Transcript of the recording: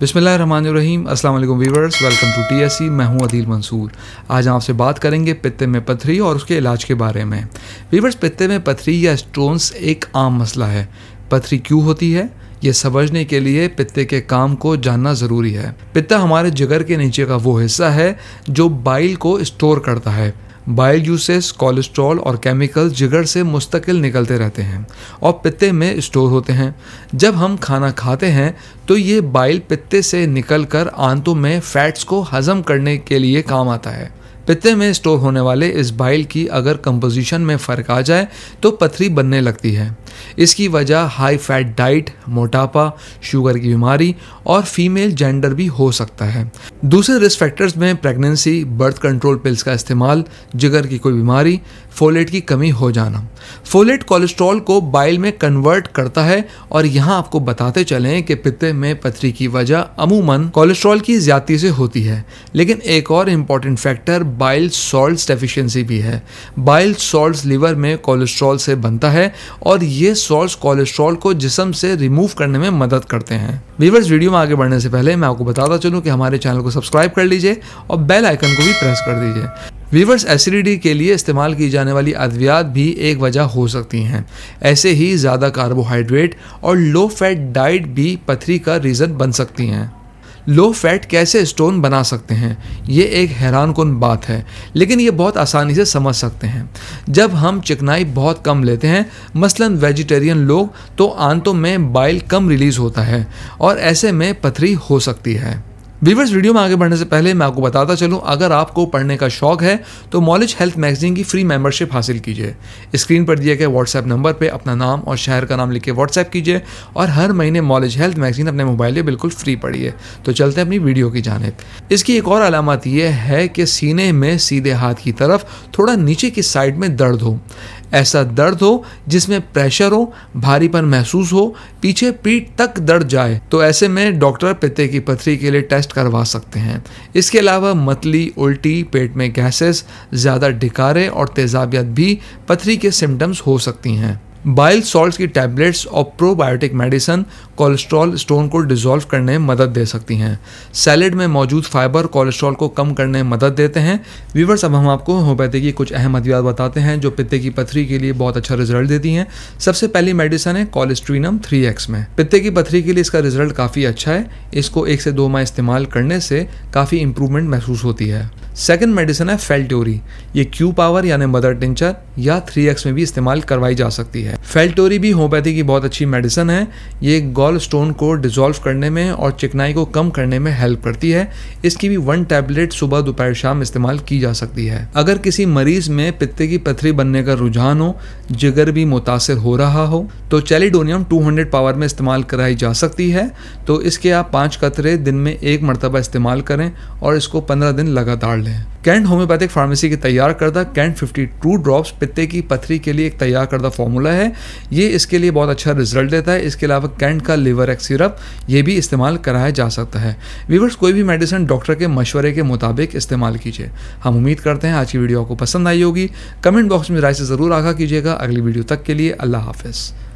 बिसमीम अस्सलाम वालेकुम viewers welcome to T S C मैं हूं अदील मंसूर आज हम आपसे बात करेंगे पित्ते में पथरी और उसके इलाज के बारे में वीवर्स पित्ते में पथरी या स्टोन्स एक आम मसला है पथरी क्यों होती है ये समझने के लिए पित्ते के काम को जानना ज़रूरी है पित्ता हमारे जिगर के नीचे का वो हिस्सा है जो बाइल को स्टोर करता है बाइल जूसेस कोलेस्ट्रॉल और केमिकल जिगर से मुस्तकिल निकलते रहते हैं और पित्ते में स्टोर होते हैं जब हम खाना खाते हैं तो ये बाइल पित्ते से निकल कर आंतों में फैट्स को हज़म करने के लिए काम आता है पित्ते में स्टोर होने वाले इस बाइल की अगर कंपोजिशन में फ़र्क आ जाए तो पथरी बनने लगती है इसकी वजह हाई फैट डाइट मोटापा शुगर की बीमारी और फीमेल जेंडर भी हो सकता है दूसरे रिस्क फैक्टर्स में प्रेगनेंसी बर्थ कंट्रोल पिल्स का इस्तेमाल जिगर की कोई बीमारी फोलेट की कमी हो जाना फोलेट कोलेस्ट्रॉल को बाइल में कन्वर्ट करता है और यहाँ आपको बताते चलें कि पित्ते में पथरी की वजह अमूमन कोलेस्ट्रॉल की ज्यादा से होती है लेकिन एक और important factor bile salts deficiency भी है बाइल सॉल्ट्स लीवर में कोलेस्ट्रॉल से बनता है और ये सॉल्ट्स कोलेस्ट्रॉल को जिसम से रिमूव करने में मदद करते हैं वीवर्स वीडियो में आगे बढ़ने से पहले मैं आपको बताता चलूँ कि हमारे चैनल को सब्सक्राइब कर लीजिए और बेल आइकन को भी प्रेस कर दीजिए वीवर्स एसिडिटी के लिए इस्तेमाल की जाने वाली अद्वियात भी एक वजह हो सकती हैं ऐसे ही ज़्यादा कार्बोहाइड्रेट और लो फैट डाइट भी पथरी का रीज़न बन सकती हैं लो फैट कैसे स्टोन बना सकते हैं ये एक हैरान कन बात है लेकिन ये बहुत आसानी से समझ सकते हैं जब हम चिकनाई बहुत कम लेते हैं मसलन वेजिटेरियन लोग तो आंतों में बाइल कम रिलीज़ होता है और ऐसे में पथरी हो सकती है वीवर्स वीडियो में आगे बढ़ने से पहले मैं आपको बताता चलूं अगर आपको पढ़ने का शौक है तो मॉलेज हेल्थ मैगजीन की फ्री मेंबरशिप हासिल कीजिए स्क्रीन पर दिए गए व्हाट्सएप नंबर पर अपना नाम और शहर का नाम लिख के व्हाट्सएप कीजिए और हर महीने मॉलेज हेल्थ मैगजीन अपने मोबाइल में बिल्कुल फ्री पढ़िए तो चलते हैं अपनी वीडियो की जानब इसकी एक और अलामत यह है कि सीने में सीधे हाथ की तरफ थोड़ा नीचे की साइड में दर्द हो ऐसा दर्द हो जिसमें प्रेशर हो भारीपन महसूस हो पीछे पीठ तक दर्द जाए तो ऐसे में डॉक्टर पित्ते की पथरी के लिए टेस्ट करवा सकते हैं इसके अलावा मतली उल्टी पेट में गैसेस ज़्यादा ढिकारे और तेजाबियत भी पथरी के सिम्टम्स हो सकती हैं बाइल सॉल्ट्स की टैबलेट्स और प्रोबायोटिक मेडिसन कोलेस्ट्रॉल स्टोन को डिजोल्व करने में मदद दे सकती हैं सैलेड में मौजूद फाइबर कोलेस्ट्रॉल को कम करने में मदद देते हैं वीवर्स अब हम आपको होम्योपैथी की कुछ अहम अद्वियात बताते हैं जो पित्ते की पथरी के लिए बहुत अच्छा रिजल्ट देती हैं सबसे पहली मेडिसन है कोलेस्ट्रीनम थ्री में पित्ते की पथरी के लिए इसका रिजल्ट काफ़ी अच्छा है इसको एक से दो माह इस्तेमाल करने से काफ़ी इंप्रूवमेंट महसूस होती है सेकेंड मेडिसिन है फेल्टोरी ये क्यू पावर यानी मदर टिंचर या थ्री एक्स में भी इस्तेमाल करवाई जा सकती है फेल्टोरी भी होम्योपैथी की बहुत अच्छी मेडिसिन है ये गॉल स्टोन को डिजोल्व करने में और चिकनाई को कम करने में हेल्प करती है इसकी भी वन टैबलेट सुबह दोपहर शाम इस्तेमाल की जा सकती है अगर किसी मरीज में पित्ते की पथरी बनने का रुझान हो जिगर भी मुतासर हो रहा हो तो चेलीडोनियम हंड्रेड पावर में इस्तेमाल कराई जा सकती है तो इसके आप पाँच कतरे दिन में एक मरतबा इस्तेमाल करें और इसको पंद्रह दिन लगातार वाले हैं कैंट होम्योपैथिक फार्मेसी के तैयार करदा कैंट फिफ्टी टू ड्रॉप्स पित्ते की पथरी के लिए एक तैयार करदा फॉर्मूला है ये इसके लिए बहुत अच्छा रिजल्ट देता है इसके अलावा कैंट का लिवर एक्स सिरप ये भी इस्तेमाल कराया जा सकता है वीवर्स कोई भी मेडिसिन डॉक्टर के मशवरे के मुताबिक इस्तेमाल कीजिए हम उम्मीद करते हैं आज की वीडियो आपको पसंद आई होगी कमेंट बॉक्स में राय से ज़रूर आगा कीजिएगा अगली वीडियो तक के लिए अल्लाह हाफिज़